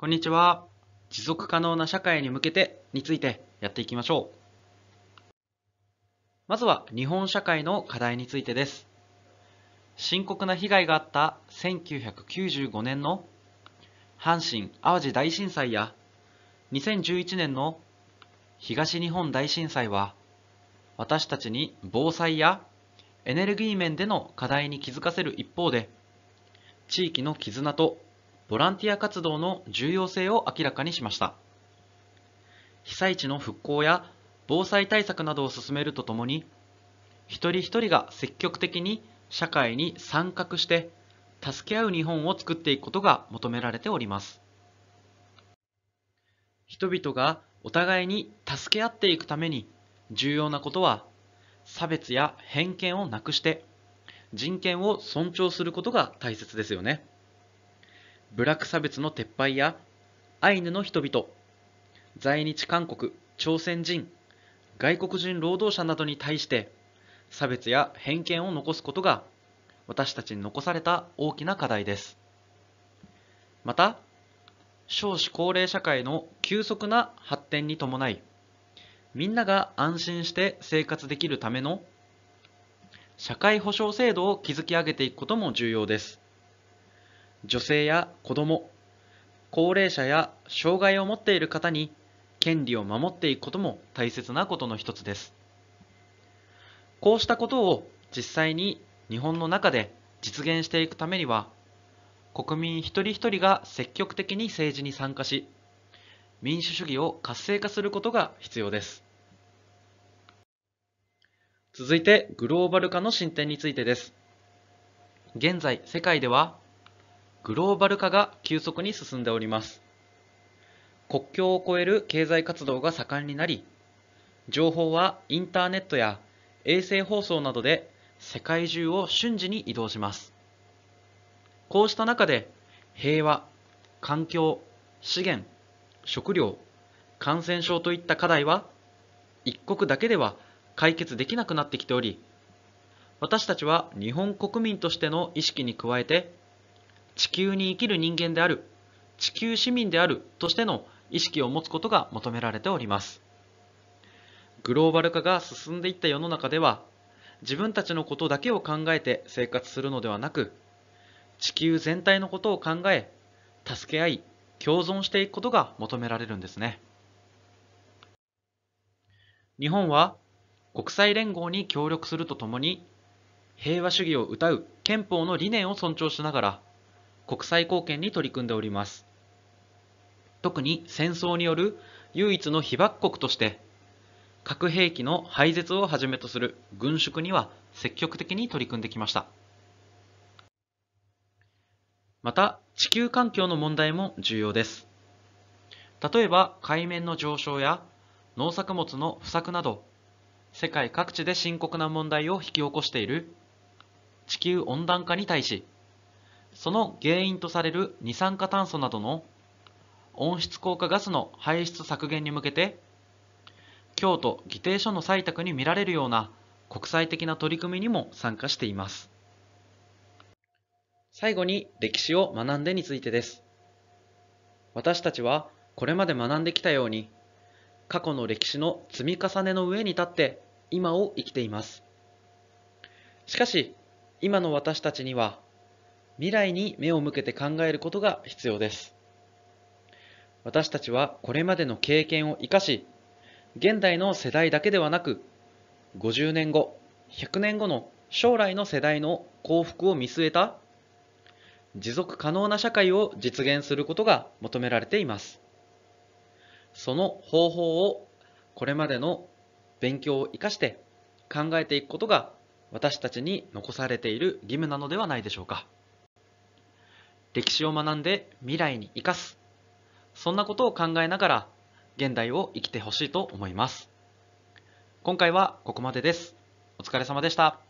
こんにちは。持続可能な社会に向けてについてやっていきましょう。まずは日本社会の課題についてです。深刻な被害があった1995年の阪神・淡路大震災や2011年の東日本大震災は私たちに防災やエネルギー面での課題に気づかせる一方で地域の絆とボランティア活動の重要性を明らかにしました被災地の復興や防災対策などを進めるとともに一人一人が積極的に社会に参画して助け合う日本を作っていくことが求められております人々がお互いに助け合っていくために重要なことは差別や偏見をなくして人権を尊重することが大切ですよね。部落差別の撤廃やアイヌの人々在日韓国朝鮮人外国人労働者などに対して差別や偏見を残すことが私たちに残された大きな課題ですまた少子高齢社会の急速な発展に伴いみんなが安心して生活できるための社会保障制度を築き上げていくことも重要です女性や子供、高齢者や障害を持っている方に権利を守っていくことも大切なことの一つです。こうしたことを実際に日本の中で実現していくためには、国民一人一人が積極的に政治に参加し、民主主義を活性化することが必要です。続いてグローバル化の進展についてです。現在世界ではグローバル化が急速に進んでおります国境を越える経済活動が盛んになり情報はインターネットや衛星放送などで世界中を瞬時に移動しますこうした中で平和環境資源食料感染症といった課題は一国だけでは解決できなくなってきており私たちは日本国民としての意識に加えて地球に生きる人間である、地球市民であるとしての意識を持つことが求められております。グローバル化が進んでいった世の中では、自分たちのことだけを考えて生活するのではなく、地球全体のことを考え、助け合い、共存していくことが求められるんですね。日本は国際連合に協力するとともに、平和主義を謳う憲法の理念を尊重しながら、国際貢献に取り組んでおります。特に戦争による唯一の被爆国として、核兵器の廃絶をはじめとする軍縮には積極的に取り組んできました。また、地球環境の問題も重要です。例えば、海面の上昇や農作物の不作など、世界各地で深刻な問題を引き起こしている地球温暖化に対し、その原因とされる二酸化炭素などの温室効果ガスの排出削減に向けて京都議定書の採択に見られるような国際的な取り組みにも参加しています最後に歴史を学んでについてです私たちはこれまで学んできたように過去の歴史の積み重ねの上に立って今を生きていますしかし今の私たちには未来に目を向けて考えることが必要です私たちはこれまでの経験を生かし現代の世代だけではなく50年後100年後の将来の世代の幸福を見据えた持続可能な社会を実現することが求められていますその方法をこれまでの勉強を生かして考えていくことが私たちに残されている義務なのではないでしょうか。歴史を学んで未来に生かすそんなことを考えながら現代を生きてほしいと思います今回はここまでですお疲れ様でした